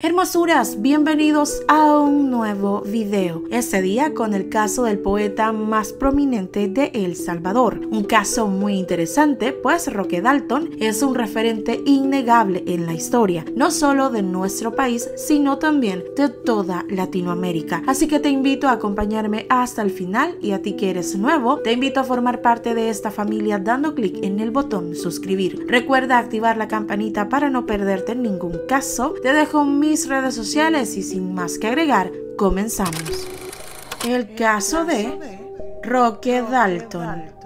Hermosuras, bienvenidos a un nuevo video. Este día con el caso del poeta más prominente de El Salvador. Un caso muy interesante, pues Roque Dalton es un referente innegable en la historia, no solo de nuestro país, sino también de toda Latinoamérica. Así que te invito a acompañarme hasta el final y a ti que eres nuevo, te invito a formar parte de esta familia dando clic en el botón suscribir. Recuerda activar la campanita para no perderte ningún caso. Te dejo un redes sociales y sin más que agregar, comenzamos. El caso de Roque Dalton.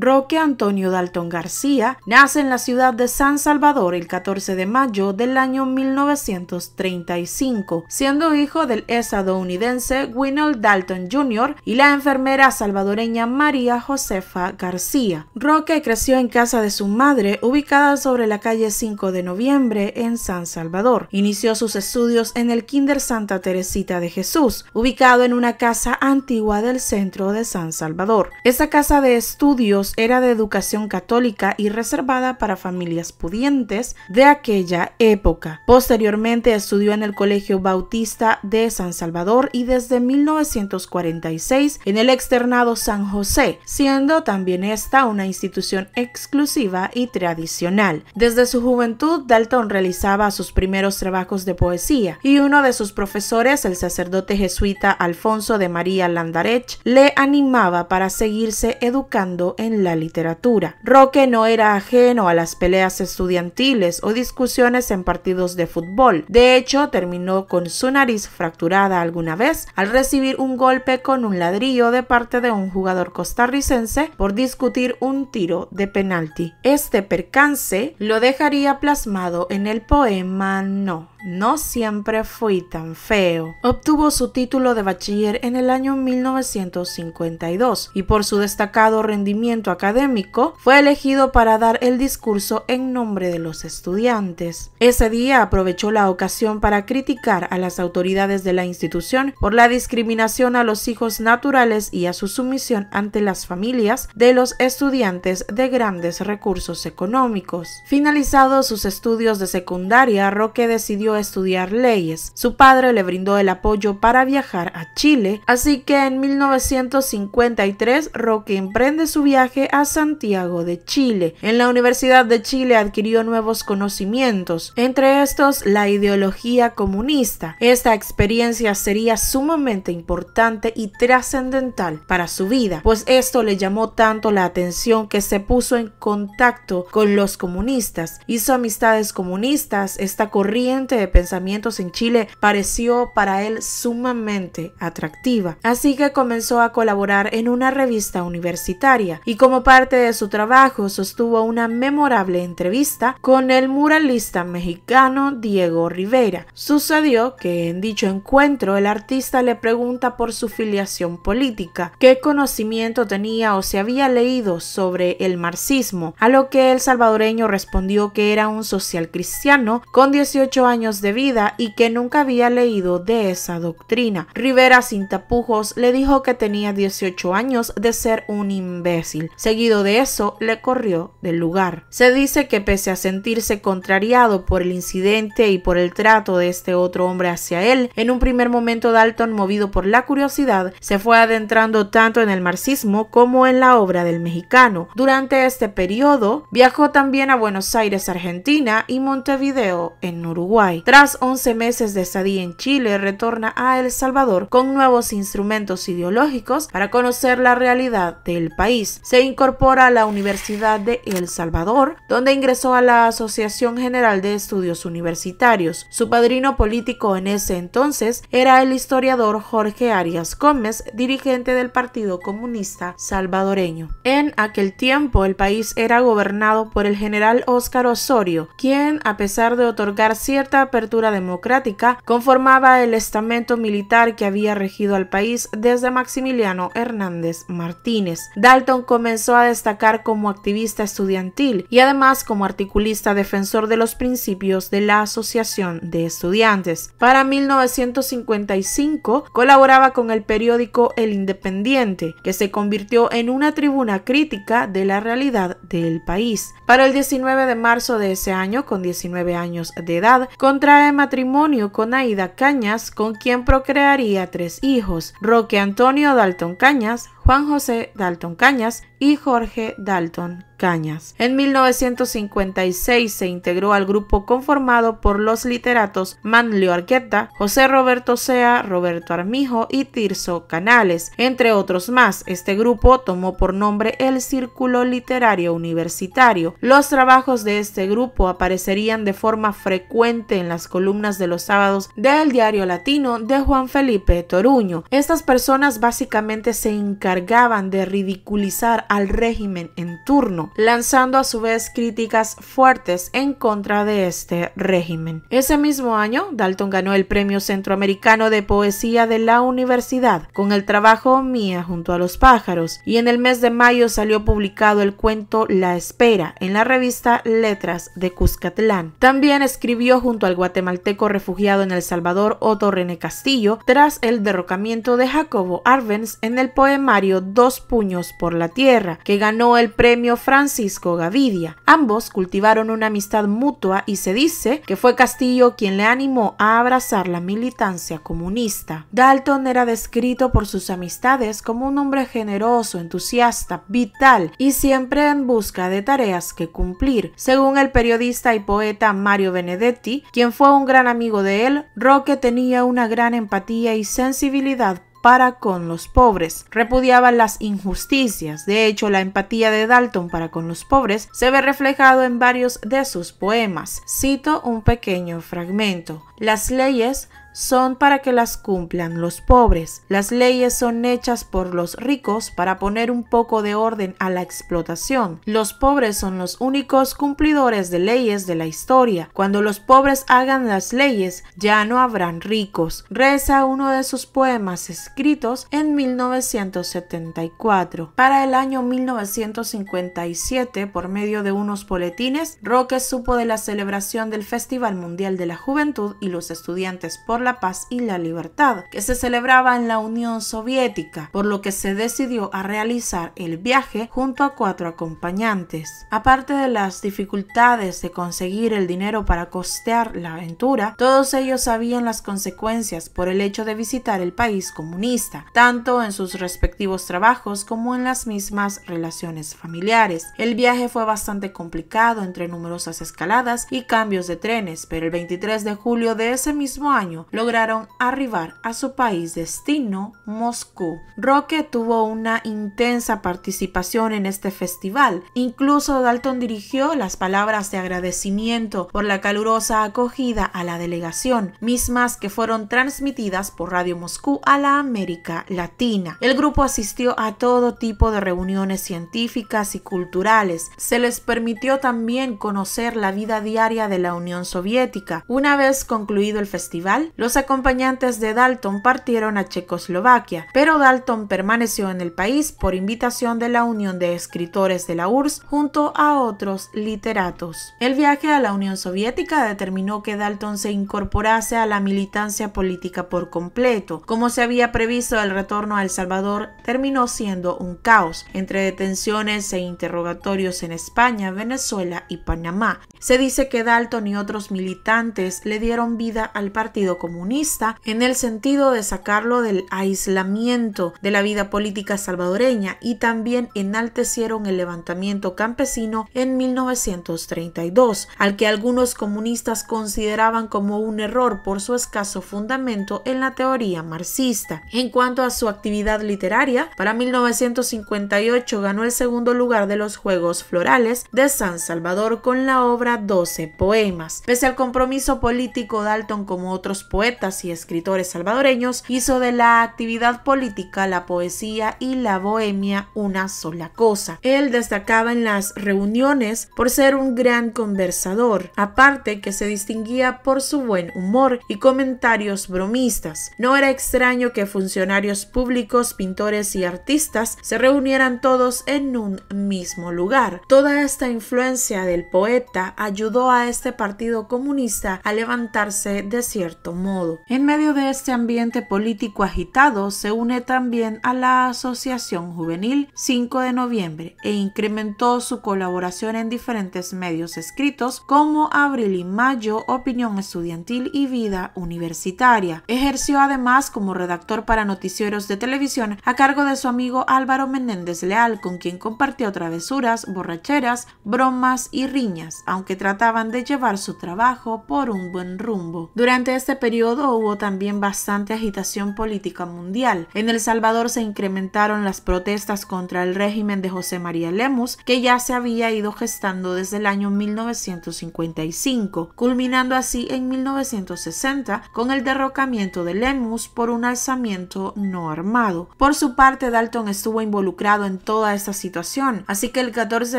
Roque Antonio Dalton García nace en la ciudad de San Salvador el 14 de mayo del año 1935, siendo hijo del estadounidense Winold Dalton Jr. y la enfermera salvadoreña María Josefa García. Roque creció en casa de su madre, ubicada sobre la calle 5 de noviembre en San Salvador. Inició sus estudios en el Kinder Santa Teresita de Jesús, ubicado en una casa antigua del centro de San Salvador. Esa casa de estudios era de educación católica y reservada para familias pudientes de aquella época. Posteriormente estudió en el Colegio Bautista de San Salvador y desde 1946 en el externado San José, siendo también esta una institución exclusiva y tradicional. Desde su juventud, Dalton realizaba sus primeros trabajos de poesía y uno de sus profesores, el sacerdote jesuita Alfonso de María Landarech, le animaba para seguirse educando en la literatura. Roque no era ajeno a las peleas estudiantiles o discusiones en partidos de fútbol. De hecho, terminó con su nariz fracturada alguna vez al recibir un golpe con un ladrillo de parte de un jugador costarricense por discutir un tiro de penalti. Este percance lo dejaría plasmado en el poema No, no siempre fui tan feo. Obtuvo su título de bachiller en el año 1952 y por su destacado rendimiento académico, fue elegido para dar el discurso en nombre de los estudiantes. Ese día aprovechó la ocasión para criticar a las autoridades de la institución por la discriminación a los hijos naturales y a su sumisión ante las familias de los estudiantes de grandes recursos económicos. Finalizados sus estudios de secundaria, Roque decidió estudiar leyes. Su padre le brindó el apoyo para viajar a Chile, así que en 1953 Roque emprende su viaje a Santiago de Chile. En la Universidad de Chile adquirió nuevos conocimientos, entre estos la ideología comunista. Esta experiencia sería sumamente importante y trascendental para su vida, pues esto le llamó tanto la atención que se puso en contacto con los comunistas. Hizo amistades comunistas, esta corriente de pensamientos en Chile pareció para él sumamente atractiva. Así que comenzó a colaborar en una revista universitaria y como parte de su trabajo sostuvo una memorable entrevista con el muralista mexicano Diego Rivera. Sucedió que en dicho encuentro el artista le pregunta por su filiación política, qué conocimiento tenía o se había leído sobre el marxismo, a lo que el salvadoreño respondió que era un social cristiano con 18 años de vida y que nunca había leído de esa doctrina. Rivera sin tapujos le dijo que tenía 18 años de ser un imbécil. Seguido de eso, le corrió del lugar. Se dice que pese a sentirse contrariado por el incidente y por el trato de este otro hombre hacia él, en un primer momento Dalton, movido por la curiosidad, se fue adentrando tanto en el marxismo como en la obra del mexicano. Durante este periodo, viajó también a Buenos Aires, Argentina y Montevideo, en Uruguay. Tras 11 meses de estadía en Chile, retorna a El Salvador con nuevos instrumentos ideológicos para conocer la realidad del país. Se incorpora a la Universidad de El Salvador, donde ingresó a la Asociación General de Estudios Universitarios. Su padrino político en ese entonces era el historiador Jorge Arias Gómez, dirigente del Partido Comunista Salvadoreño. En aquel tiempo el país era gobernado por el general Óscar Osorio, quien, a pesar de otorgar cierta apertura democrática, conformaba el estamento militar que había regido al país desde Maximiliano Hernández Martínez. Dalton comenzó a destacar como activista estudiantil y además como articulista defensor de los principios de la Asociación de Estudiantes. Para 1955 colaboraba con el periódico El Independiente, que se convirtió en una tribuna crítica de la realidad del país. Para el 19 de marzo de ese año, con 19 años de edad, contrae matrimonio con Aida Cañas, con quien procrearía tres hijos, Roque Antonio Dalton Cañas, Juan José Dalton Cañas y Jorge Dalton Cañas. En 1956 se integró al grupo conformado por los literatos Manlio Arqueta, José Roberto Sea, Roberto Armijo y Tirso Canales, entre otros más. Este grupo tomó por nombre el Círculo Literario Universitario. Los trabajos de este grupo aparecerían de forma frecuente en las columnas de los sábados del Diario Latino de Juan Felipe Toruño. Estas personas básicamente se encargaban de ridiculizar al régimen en turno lanzando a su vez críticas fuertes en contra de este régimen. Ese mismo año, Dalton ganó el Premio Centroamericano de Poesía de la Universidad con el trabajo Mía junto a los pájaros y en el mes de mayo salió publicado el cuento La Espera en la revista Letras de Cuscatlán. También escribió junto al guatemalteco refugiado en El Salvador Otto René Castillo tras el derrocamiento de Jacobo Arbenz en el poemario Dos puños por la tierra, que ganó el premio Francisco Gavidia. Ambos cultivaron una amistad mutua y se dice que fue Castillo quien le animó a abrazar la militancia comunista. Dalton era descrito por sus amistades como un hombre generoso, entusiasta, vital y siempre en busca de tareas que cumplir. Según el periodista y poeta Mario Benedetti, quien fue un gran amigo de él, Roque tenía una gran empatía y sensibilidad para con los pobres. Repudiaba las injusticias. De hecho, la empatía de Dalton para con los pobres se ve reflejado en varios de sus poemas. Cito un pequeño fragmento. Las leyes son para que las cumplan los pobres. Las leyes son hechas por los ricos para poner un poco de orden a la explotación. Los pobres son los únicos cumplidores de leyes de la historia. Cuando los pobres hagan las leyes, ya no habrán ricos. Reza uno de sus poemas escritos en 1974. Para el año 1957, por medio de unos boletines, Roque supo de la celebración del Festival Mundial de la Juventud y los Estudiantes por la paz y la libertad, que se celebraba en la Unión Soviética, por lo que se decidió a realizar el viaje junto a cuatro acompañantes. Aparte de las dificultades de conseguir el dinero para costear la aventura, todos ellos sabían las consecuencias por el hecho de visitar el país comunista, tanto en sus respectivos trabajos como en las mismas relaciones familiares. El viaje fue bastante complicado entre numerosas escaladas y cambios de trenes, pero el 23 de julio de ese mismo año lograron arribar a su país destino, Moscú. Roque tuvo una intensa participación en este festival. Incluso Dalton dirigió las palabras de agradecimiento por la calurosa acogida a la delegación, mismas que fueron transmitidas por Radio Moscú a la América Latina. El grupo asistió a todo tipo de reuniones científicas y culturales. Se les permitió también conocer la vida diaria de la Unión Soviética. Una vez concluido el festival, los acompañantes de Dalton partieron a Checoslovaquia, pero Dalton permaneció en el país por invitación de la Unión de Escritores de la URSS junto a otros literatos. El viaje a la Unión Soviética determinó que Dalton se incorporase a la militancia política por completo. Como se había previsto, el retorno a El Salvador terminó siendo un caos, entre detenciones e interrogatorios en España, Venezuela y Panamá. Se dice que Dalton y otros militantes le dieron vida al Partido Comunista comunista en el sentido de sacarlo del aislamiento de la vida política salvadoreña y también enaltecieron el levantamiento campesino en 1932, al que algunos comunistas consideraban como un error por su escaso fundamento en la teoría marxista. En cuanto a su actividad literaria, para 1958 ganó el segundo lugar de los Juegos Florales de San Salvador con la obra 12 poemas. Pese al compromiso político, Dalton, como otros poetas y escritores salvadoreños, hizo de la actividad política, la poesía y la bohemia una sola cosa. Él destacaba en las reuniones por ser un gran conversador, aparte que se distinguía por su buen humor y comentarios bromistas. No era extraño que funcionarios públicos, pintores y artistas se reunieran todos en un mismo lugar. Toda esta influencia del poeta ayudó a este partido comunista a levantarse de cierto modo. En medio de este ambiente político agitado, se une también a la Asociación Juvenil 5 de noviembre e incrementó su colaboración en diferentes medios escritos como Abril y Mayo, Opinión Estudiantil y Vida Universitaria. Ejerció además como redactor para noticieros de televisión a cargo de su amigo Álvaro Menéndez Leal, con quien compartió travesuras, borracheras, bromas y riñas, aunque trataban de llevar su trabajo por un buen rumbo. Durante este periodo hubo también bastante agitación política mundial. En El Salvador se incrementaron las protestas contra el régimen de José María Lemus, que ya se había ido gestando desde el año 1955, culminando así en 1960 con el derrocamiento de Lemus por un alzamiento no armado. Por su parte, Dalton estuvo involucrado en toda esta situación, así que el 14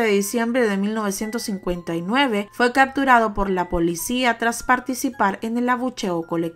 de diciembre de 1959 fue capturado por la policía tras participar en el abucheo colectivo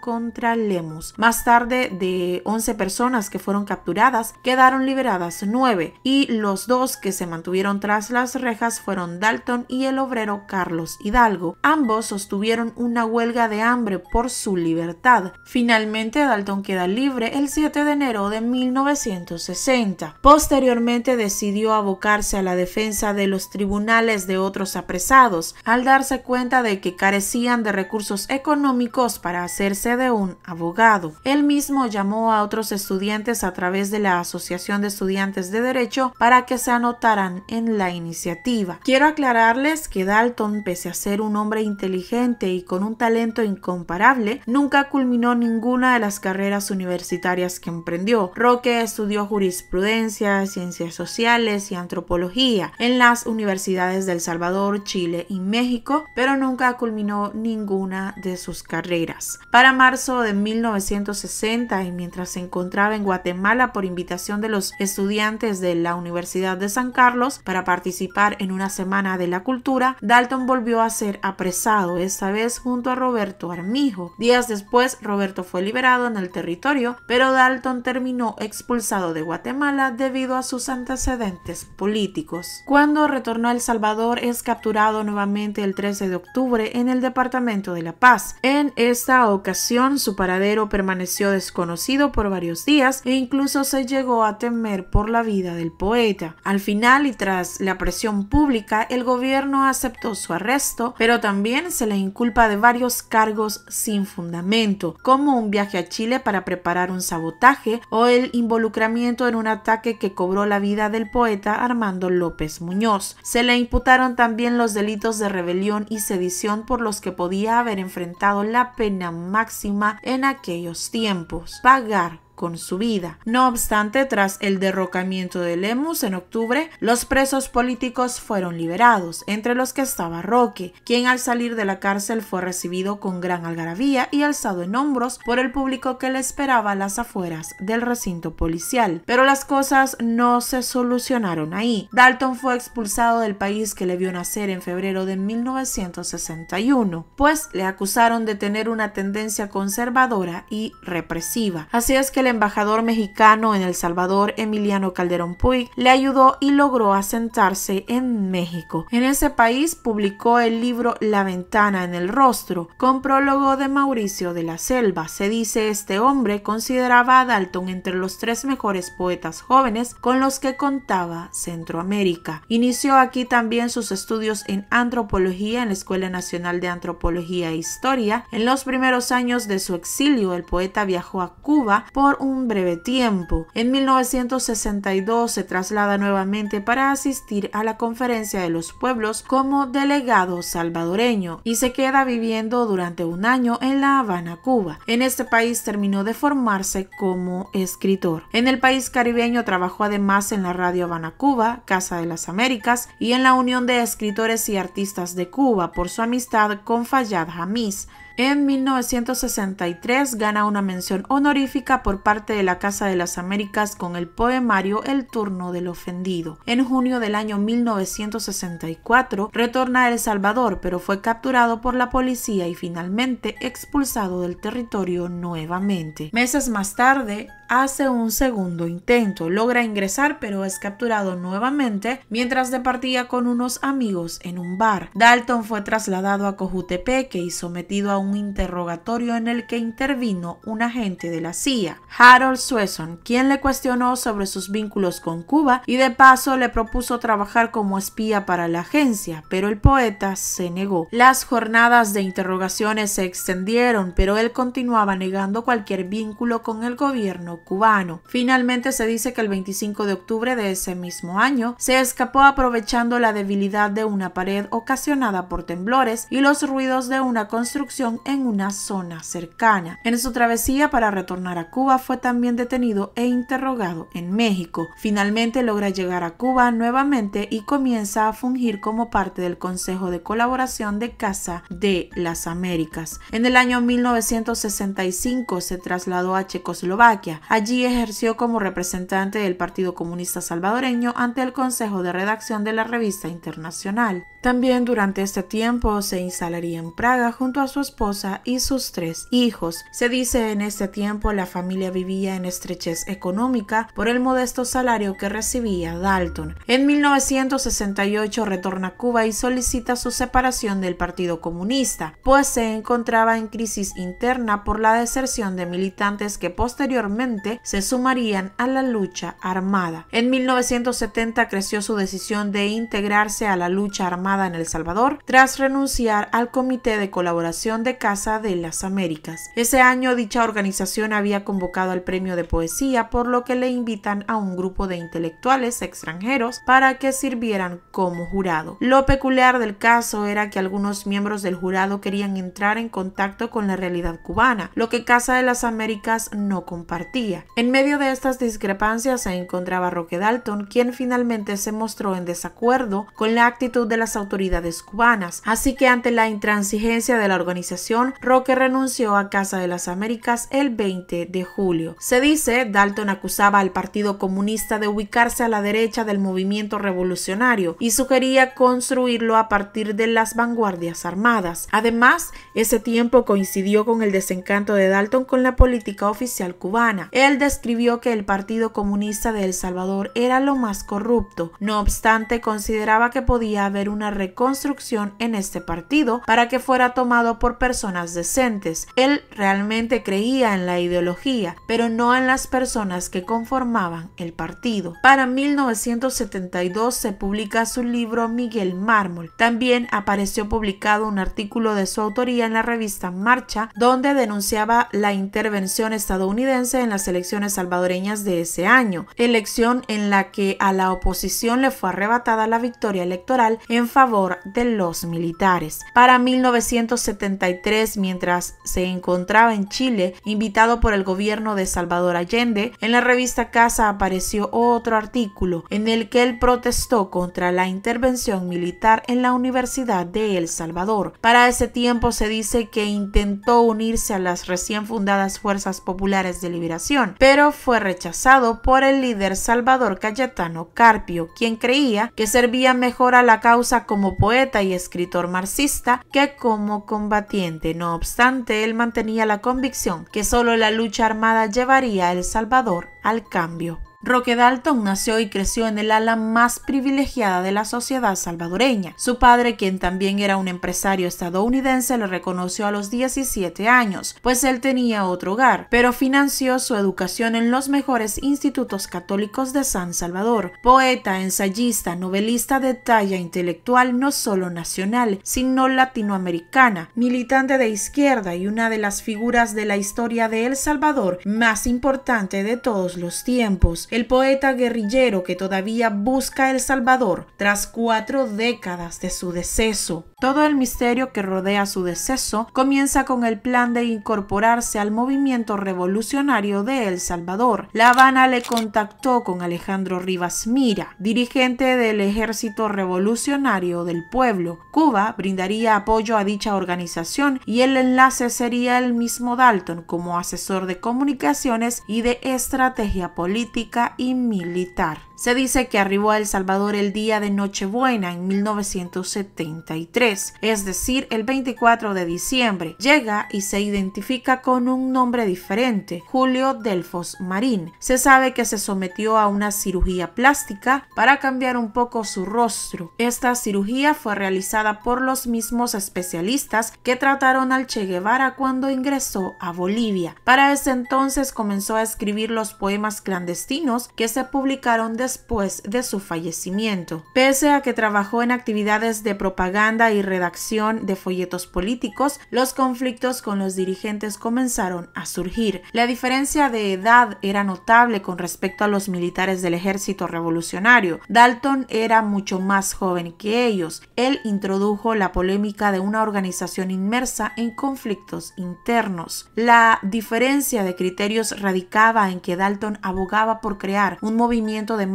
contra Lemus. Más tarde, de 11 personas que fueron capturadas, quedaron liberadas 9 y los dos que se mantuvieron tras las rejas fueron Dalton y el obrero Carlos Hidalgo. Ambos sostuvieron una huelga de hambre por su libertad. Finalmente, Dalton queda libre el 7 de enero de 1960. Posteriormente decidió abocarse a la defensa de los tribunales de otros apresados, al darse cuenta de que carecían de recursos económicos para hacerse de un abogado. Él mismo llamó a otros estudiantes a través de la Asociación de Estudiantes de Derecho para que se anotaran en la iniciativa. Quiero aclararles que Dalton, pese a ser un hombre inteligente y con un talento incomparable, nunca culminó ninguna de las carreras universitarias que emprendió. Roque estudió jurisprudencia, ciencias sociales y antropología en las universidades del El Salvador, Chile y México, pero nunca culminó ninguna de sus carreras. Para marzo de 1960 y mientras se encontraba en Guatemala por invitación de los estudiantes de la Universidad de San Carlos para participar en una semana de la cultura, Dalton volvió a ser apresado, esta vez junto a Roberto Armijo. Días después, Roberto fue liberado en el territorio, pero Dalton terminó expulsado de Guatemala debido a sus antecedentes políticos. Cuando retornó a El Salvador, es capturado nuevamente el 13 de octubre en el Departamento de la Paz. En esta ocasión su paradero permaneció desconocido por varios días e incluso se llegó a temer por la vida del poeta. Al final y tras la presión pública, el gobierno aceptó su arresto, pero también se le inculpa de varios cargos sin fundamento, como un viaje a Chile para preparar un sabotaje o el involucramiento en un ataque que cobró la vida del poeta Armando López Muñoz. Se le imputaron también los delitos de rebelión y sedición por los que podía haber enfrentado la pena máxima en aquellos tiempos. Pagar con su vida. No obstante, tras el derrocamiento de Lemus en octubre, los presos políticos fueron liberados, entre los que estaba Roque, quien al salir de la cárcel fue recibido con gran algarabía y alzado en hombros por el público que le esperaba a las afueras del recinto policial. Pero las cosas no se solucionaron ahí. Dalton fue expulsado del país que le vio nacer en febrero de 1961, pues le acusaron de tener una tendencia conservadora y represiva. Así es que le embajador mexicano en El Salvador, Emiliano Calderón Puig, le ayudó y logró asentarse en México. En ese país publicó el libro La ventana en el rostro, con prólogo de Mauricio de la Selva. Se dice este hombre consideraba a Dalton entre los tres mejores poetas jóvenes con los que contaba Centroamérica. Inició aquí también sus estudios en antropología en la Escuela Nacional de Antropología e Historia. En los primeros años de su exilio, el poeta viajó a Cuba por un breve tiempo. En 1962 se traslada nuevamente para asistir a la Conferencia de los Pueblos como delegado salvadoreño y se queda viviendo durante un año en La Habana, Cuba. En este país terminó de formarse como escritor. En el país caribeño trabajó además en la Radio Habana, Cuba, Casa de las Américas y en la Unión de Escritores y Artistas de Cuba por su amistad con Fayad Hamiz. En 1963 gana una mención honorífica por parte de la Casa de las Américas con el poemario El turno del ofendido. En junio del año 1964 retorna a El Salvador, pero fue capturado por la policía y finalmente expulsado del territorio nuevamente. Meses más tarde, hace un segundo intento, logra ingresar pero es capturado nuevamente mientras departía con unos amigos en un bar. Dalton fue trasladado a Cojutepeque y sometido a un interrogatorio en el que intervino un agente de la CIA, Harold Swesson, quien le cuestionó sobre sus vínculos con Cuba y de paso le propuso trabajar como espía para la agencia, pero el poeta se negó. Las jornadas de interrogaciones se extendieron, pero él continuaba negando cualquier vínculo con el gobierno cubano. Finalmente se dice que el 25 de octubre de ese mismo año se escapó aprovechando la debilidad de una pared ocasionada por temblores y los ruidos de una construcción en una zona cercana. En su travesía para retornar a Cuba fue también detenido e interrogado en México. Finalmente logra llegar a Cuba nuevamente y comienza a fungir como parte del Consejo de Colaboración de Casa de las Américas. En el año 1965 se trasladó a Checoslovaquia. Allí ejerció como representante del Partido Comunista Salvadoreño ante el Consejo de Redacción de la Revista Internacional. También durante este tiempo se instalaría en Praga junto a su esposa y sus tres hijos. Se dice en este tiempo la familia vivía en estrechez económica por el modesto salario que recibía Dalton. En 1968 retorna a Cuba y solicita su separación del Partido Comunista, pues se encontraba en crisis interna por la deserción de militantes que posteriormente se sumarían a la lucha armada. En 1970 creció su decisión de integrarse a la lucha armada en El Salvador tras renunciar al Comité de Colaboración de Casa de las Américas. Ese año dicha organización había convocado al premio de poesía por lo que le invitan a un grupo de intelectuales extranjeros para que sirvieran como jurado. Lo peculiar del caso era que algunos miembros del jurado querían entrar en contacto con la realidad cubana, lo que Casa de las Américas no compartía. En medio de estas discrepancias se encontraba Roque Dalton, quien finalmente se mostró en desacuerdo con la actitud de las autoridades cubanas, así que ante la intransigencia de la organización, Roque renunció a Casa de las Américas el 20 de julio. Se dice, Dalton acusaba al Partido Comunista de ubicarse a la derecha del movimiento revolucionario y sugería construirlo a partir de las vanguardias armadas. Además, ese tiempo coincidió con el desencanto de Dalton con la política oficial cubana. Él describió que el Partido Comunista de El Salvador era lo más corrupto, no obstante consideraba que podía haber una reconstrucción en este partido para que fuera tomado por personas decentes. Él realmente creía en la ideología, pero no en las personas que conformaban el partido. Para 1972 se publica su libro Miguel Mármol. También apareció publicado un artículo de su autoría en la revista Marcha, donde denunciaba la intervención estadounidense en la elecciones salvadoreñas de ese año, elección en la que a la oposición le fue arrebatada la victoria electoral en favor de los militares. Para 1973, mientras se encontraba en Chile, invitado por el gobierno de Salvador Allende, en la revista Casa apareció otro artículo en el que él protestó contra la intervención militar en la Universidad de El Salvador. Para ese tiempo se dice que intentó unirse a las recién fundadas Fuerzas Populares de Liberación pero fue rechazado por el líder Salvador Cayetano Carpio, quien creía que servía mejor a la causa como poeta y escritor marxista que como combatiente. No obstante, él mantenía la convicción que solo la lucha armada llevaría a El Salvador al cambio. Roque Dalton nació y creció en el ala más privilegiada de la sociedad salvadoreña. Su padre, quien también era un empresario estadounidense, le reconoció a los 17 años, pues él tenía otro hogar, pero financió su educación en los mejores institutos católicos de San Salvador. Poeta, ensayista, novelista de talla intelectual no solo nacional, sino latinoamericana, militante de izquierda y una de las figuras de la historia de El Salvador más importante de todos los tiempos el poeta guerrillero que todavía busca El Salvador tras cuatro décadas de su deceso. Todo el misterio que rodea su deceso comienza con el plan de incorporarse al movimiento revolucionario de El Salvador. La Habana le contactó con Alejandro Rivas Mira, dirigente del Ejército Revolucionario del Pueblo. Cuba brindaría apoyo a dicha organización y el enlace sería el mismo Dalton como asesor de comunicaciones y de estrategia política y militar. Se dice que arribó a El Salvador el día de Nochebuena en 1973, es decir, el 24 de diciembre. Llega y se identifica con un nombre diferente, Julio Delfos Marín. Se sabe que se sometió a una cirugía plástica para cambiar un poco su rostro. Esta cirugía fue realizada por los mismos especialistas que trataron al Che Guevara cuando ingresó a Bolivia. Para ese entonces comenzó a escribir los poemas clandestinos que se publicaron después de su fallecimiento. Pese a que trabajó en actividades de propaganda y redacción de folletos políticos, los conflictos con los dirigentes comenzaron a surgir. La diferencia de edad era notable con respecto a los militares del ejército revolucionario. Dalton era mucho más joven que ellos. Él introdujo la polémica de una organización inmersa en conflictos internos. La diferencia de criterios radicaba en que Dalton abogaba por crear un movimiento de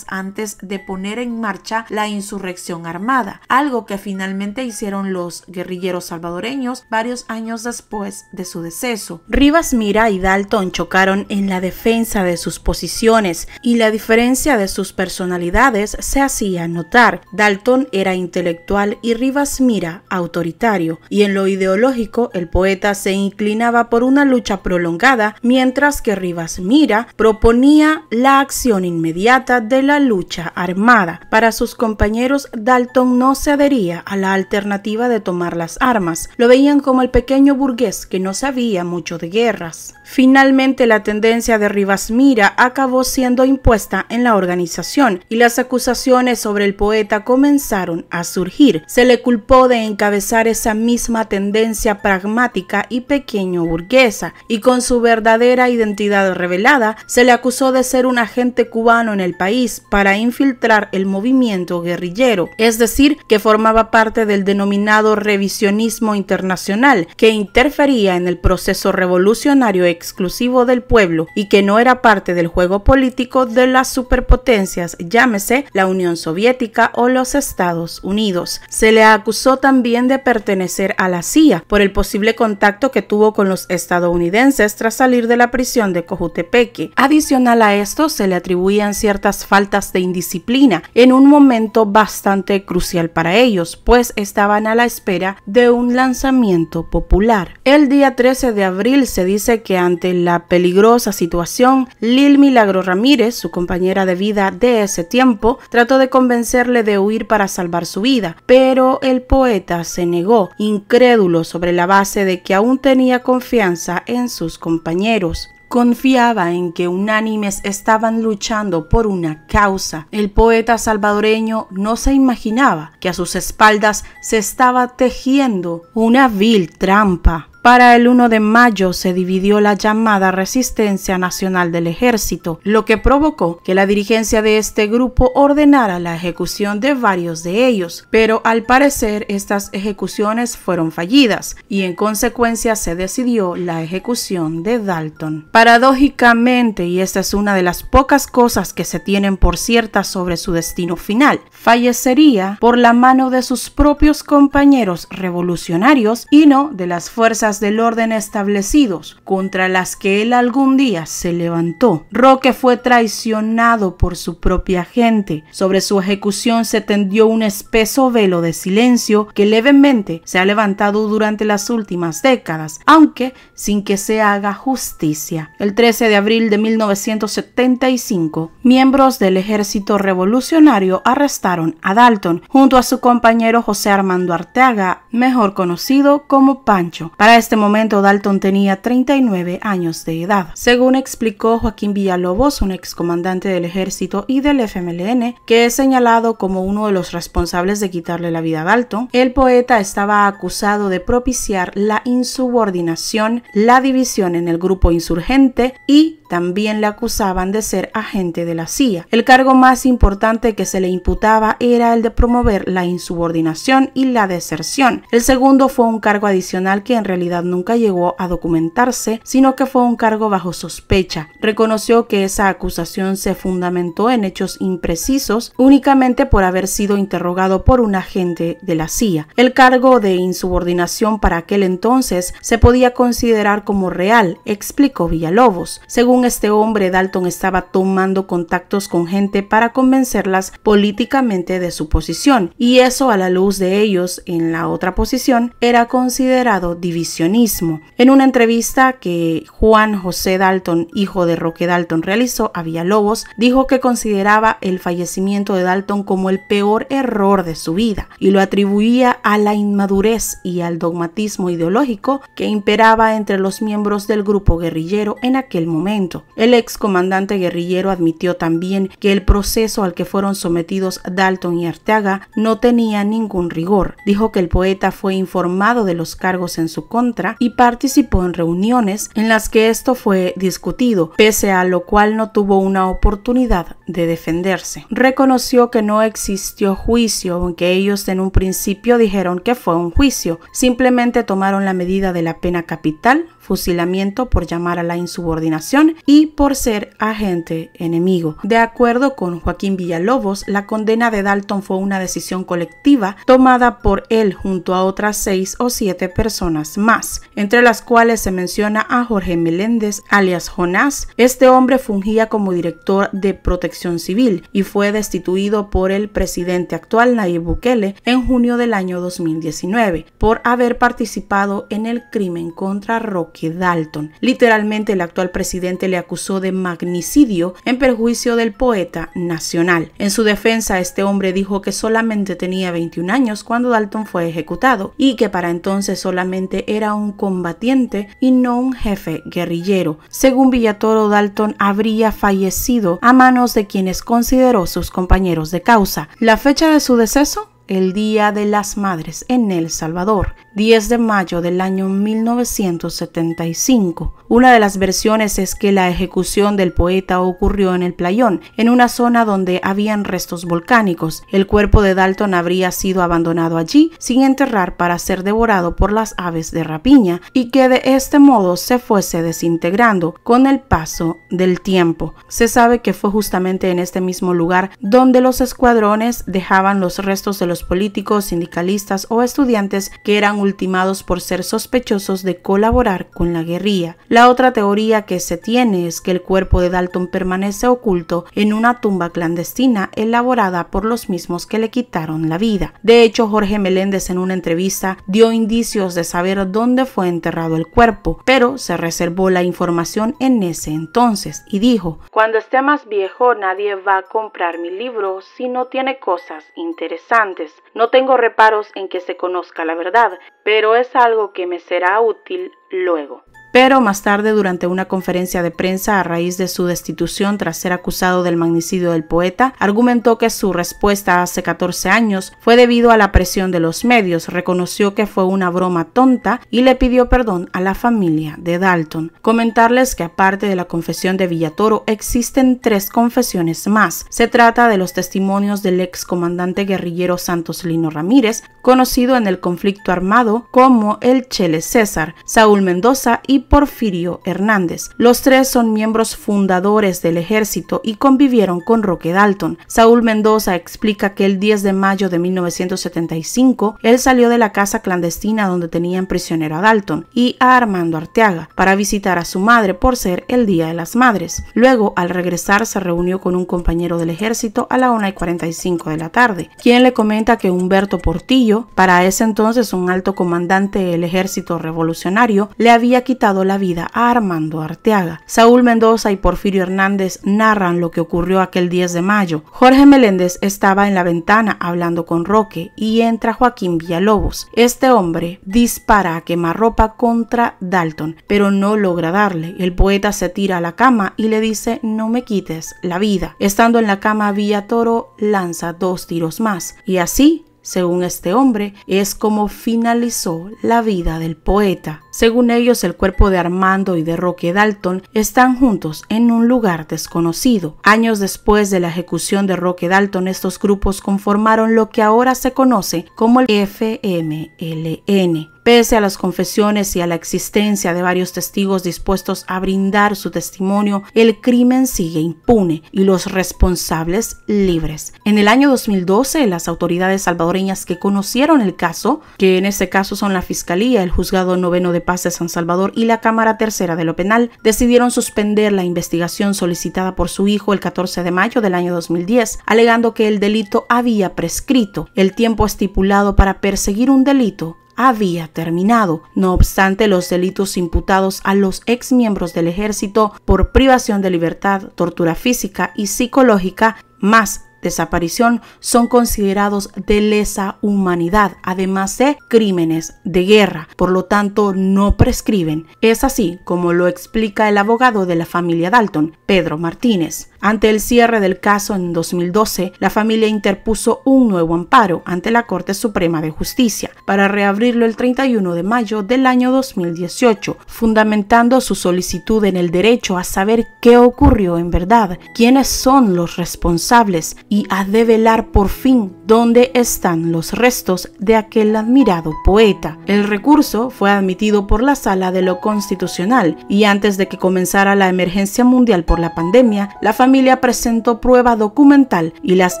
antes de poner en marcha la insurrección armada, algo que finalmente hicieron los guerrilleros salvadoreños varios años después de su deceso. Rivas Mira y Dalton chocaron en la defensa de sus posiciones y la diferencia de sus personalidades se hacía notar. Dalton era intelectual y Rivas Mira autoritario, y en lo ideológico el poeta se inclinaba por una lucha prolongada, mientras que Rivas Mira proponía la acción inmediata de la lucha armada para sus compañeros, Dalton no se adhería a la alternativa de tomar las armas. Lo veían como el pequeño burgués que no sabía mucho de guerras. Finalmente, la tendencia de Rivas Mira acabó siendo impuesta en la organización y las acusaciones sobre el poeta comenzaron a surgir. Se le culpó de encabezar esa misma tendencia pragmática y pequeño burguesa, y con su verdadera identidad revelada, se le acusó de ser un agente cubano en el país para infiltrar el movimiento guerrillero, es decir, que formaba parte del denominado revisionismo internacional, que interfería en el proceso revolucionario exclusivo del pueblo y que no era parte del juego político de las superpotencias, llámese la Unión Soviética o los Estados Unidos. Se le acusó también de pertenecer a la CIA por el posible contacto que tuvo con los estadounidenses tras salir de la prisión de Cojutepeque. Adicional a esto, se le atribuían ciertas faltas de indisciplina en un momento bastante crucial para ellos, pues estaban a la espera de un lanzamiento popular. El día 13 de abril se dice que ante la peligrosa situación, Lil Milagro Ramírez, su compañera de vida de ese tiempo, trató de convencerle de huir para salvar su vida, pero el poeta se negó, incrédulo sobre la base de que aún tenía confianza en sus compañeros. Confiaba en que unánimes estaban luchando por una causa. El poeta salvadoreño no se imaginaba que a sus espaldas se estaba tejiendo una vil trampa. Para el 1 de mayo se dividió la llamada Resistencia Nacional del Ejército, lo que provocó que la dirigencia de este grupo ordenara la ejecución de varios de ellos, pero al parecer estas ejecuciones fueron fallidas y en consecuencia se decidió la ejecución de Dalton. Paradójicamente, y esta es una de las pocas cosas que se tienen por cierta sobre su destino final, fallecería por la mano de sus propios compañeros revolucionarios y no de las fuerzas del orden establecidos contra las que él algún día se levantó. Roque fue traicionado por su propia gente. Sobre su ejecución se tendió un espeso velo de silencio que levemente se ha levantado durante las últimas décadas, aunque sin que se haga justicia. El 13 de abril de 1975, miembros del ejército revolucionario arrestaron a Dalton junto a su compañero José Armando Arteaga, mejor conocido como Pancho, para este momento Dalton tenía 39 años de edad. Según explicó Joaquín Villalobos, un excomandante del ejército y del FMLN, que es señalado como uno de los responsables de quitarle la vida a Dalton, el poeta estaba acusado de propiciar la insubordinación, la división en el grupo insurgente y también le acusaban de ser agente de la CIA. El cargo más importante que se le imputaba era el de promover la insubordinación y la deserción. El segundo fue un cargo adicional que en realidad nunca llegó a documentarse, sino que fue un cargo bajo sospecha. Reconoció que esa acusación se fundamentó en hechos imprecisos únicamente por haber sido interrogado por un agente de la CIA. El cargo de insubordinación para aquel entonces se podía considerar como real, explicó Villalobos. Según este hombre, Dalton estaba tomando contactos con gente para convencerlas políticamente de su posición, y eso a la luz de ellos en la otra posición era considerado divisionismo. En una entrevista que Juan José Dalton, hijo de Roque Dalton, realizó a Lobos, dijo que consideraba el fallecimiento de Dalton como el peor error de su vida y lo atribuía a la inmadurez y al dogmatismo ideológico que imperaba entre los miembros del grupo guerrillero en aquel momento. El El comandante guerrillero admitió también que el proceso al que fueron sometidos Dalton y Arteaga no tenía ningún rigor. Dijo que el poeta fue informado de los cargos en su contra y participó en reuniones en las que esto fue discutido, pese a lo cual no tuvo una oportunidad de defenderse. Reconoció que no existió juicio, aunque ellos en un principio dijeron que fue un juicio, simplemente tomaron la medida de la pena capital, fusilamiento por llamar a la insubordinación y por ser agente enemigo. De acuerdo con Joaquín Villalobos, la condena de Dalton fue una decisión colectiva tomada por él junto a otras seis o siete personas más, entre las cuales se menciona a Jorge Meléndez, alias Jonás. Este hombre fungía como director de protección civil y fue destituido por el presidente actual Nayib Bukele en junio del año 2019 por haber participado en el crimen contra Rocky Dalton. Literalmente el actual presidente le acusó de magnicidio en perjuicio del poeta nacional. En su defensa, este hombre dijo que solamente tenía 21 años cuando Dalton fue ejecutado y que para entonces solamente era un combatiente y no un jefe guerrillero. Según Villatoro, Dalton habría fallecido a manos de quienes consideró sus compañeros de causa. La fecha de su deceso el Día de las Madres en El Salvador, 10 de mayo del año 1975. Una de las versiones es que la ejecución del poeta ocurrió en el playón, en una zona donde habían restos volcánicos. El cuerpo de Dalton habría sido abandonado allí sin enterrar para ser devorado por las aves de rapiña y que de este modo se fuese desintegrando con el paso del tiempo. Se sabe que fue justamente en este mismo lugar donde los escuadrones dejaban los restos de los políticos, sindicalistas o estudiantes que eran ultimados por ser sospechosos de colaborar con la guerrilla. La otra teoría que se tiene es que el cuerpo de Dalton permanece oculto en una tumba clandestina elaborada por los mismos que le quitaron la vida. De hecho, Jorge Meléndez en una entrevista dio indicios de saber dónde fue enterrado el cuerpo, pero se reservó la información en ese entonces y dijo, Cuando esté más viejo nadie va a comprar mi libro si no tiene cosas interesantes. Pues, no tengo reparos en que se conozca la verdad, pero es algo que me será útil luego pero más tarde durante una conferencia de prensa a raíz de su destitución tras ser acusado del magnicidio del poeta, argumentó que su respuesta hace 14 años fue debido a la presión de los medios, reconoció que fue una broma tonta y le pidió perdón a la familia de Dalton. Comentarles que aparte de la confesión de Villatoro existen tres confesiones más. Se trata de los testimonios del ex comandante guerrillero Santos Lino Ramírez, conocido en el conflicto armado como el Chele César, Saúl Mendoza y Porfirio Hernández. Los tres son miembros fundadores del ejército y convivieron con Roque Dalton. Saúl Mendoza explica que el 10 de mayo de 1975 él salió de la casa clandestina donde tenían prisionero a Dalton y a Armando Arteaga para visitar a su madre por ser el Día de las Madres. Luego, al regresar, se reunió con un compañero del ejército a la 1 y 45 de la tarde, quien le comenta que Humberto Portillo, para ese entonces un alto comandante del ejército revolucionario, le había quitado la vida a Armando Arteaga. Saúl Mendoza y Porfirio Hernández narran lo que ocurrió aquel 10 de mayo. Jorge Meléndez estaba en la ventana hablando con Roque y entra Joaquín Villalobos. Este hombre dispara a quemarropa contra Dalton, pero no logra darle. El poeta se tira a la cama y le dice no me quites la vida. Estando en la cama Toro lanza dos tiros más y así según este hombre, es como finalizó la vida del poeta. Según ellos, el cuerpo de Armando y de Roque Dalton están juntos en un lugar desconocido. Años después de la ejecución de Roque Dalton, estos grupos conformaron lo que ahora se conoce como el FMLN. Pese a las confesiones y a la existencia de varios testigos dispuestos a brindar su testimonio, el crimen sigue impune y los responsables libres. En el año 2012, las autoridades salvadoreñas que conocieron el caso, que en este caso son la Fiscalía, el Juzgado Noveno de Paz de San Salvador y la Cámara Tercera de lo Penal, decidieron suspender la investigación solicitada por su hijo el 14 de mayo del año 2010, alegando que el delito había prescrito. El tiempo estipulado para perseguir un delito había terminado. No obstante, los delitos imputados a los exmiembros del ejército por privación de libertad, tortura física y psicológica más desaparición son considerados de lesa humanidad, además de crímenes de guerra, por lo tanto no prescriben. Es así como lo explica el abogado de la familia Dalton, Pedro Martínez. Ante el cierre del caso en 2012, la familia interpuso un nuevo amparo ante la Corte Suprema de Justicia para reabrirlo el 31 de mayo del año 2018, fundamentando su solicitud en el derecho a saber qué ocurrió en verdad, quiénes son los responsables, y a develar por fin dónde están los restos de aquel admirado poeta. El recurso fue admitido por la Sala de lo Constitucional y antes de que comenzara la emergencia mundial por la pandemia, la familia presentó prueba documental y las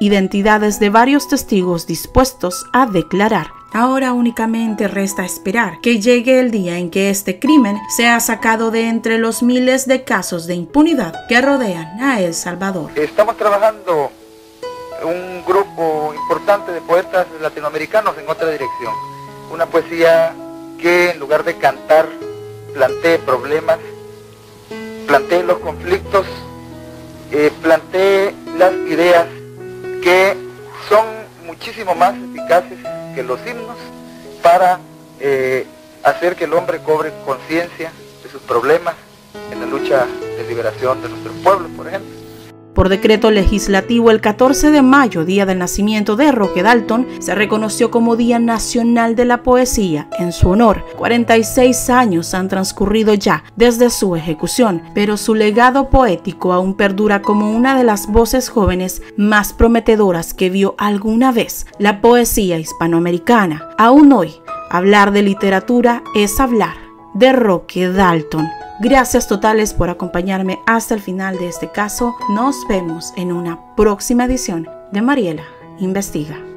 identidades de varios testigos dispuestos a declarar. Ahora únicamente resta esperar que llegue el día en que este crimen sea sacado de entre los miles de casos de impunidad que rodean a El Salvador. Estamos trabajando un grupo importante de poetas latinoamericanos en otra dirección. Una poesía que en lugar de cantar plantee problemas, plantee los conflictos, eh, plantee las ideas que son muchísimo más eficaces que los himnos para eh, hacer que el hombre cobre conciencia de sus problemas en la lucha de liberación de nuestro pueblo por ejemplo. Por decreto legislativo, el 14 de mayo, día del nacimiento de Roque Dalton, se reconoció como Día Nacional de la Poesía en su honor. 46 años han transcurrido ya desde su ejecución, pero su legado poético aún perdura como una de las voces jóvenes más prometedoras que vio alguna vez la poesía hispanoamericana. Aún hoy, hablar de literatura es hablar de Roque Dalton. Gracias totales por acompañarme hasta el final de este caso. Nos vemos en una próxima edición de Mariela Investiga.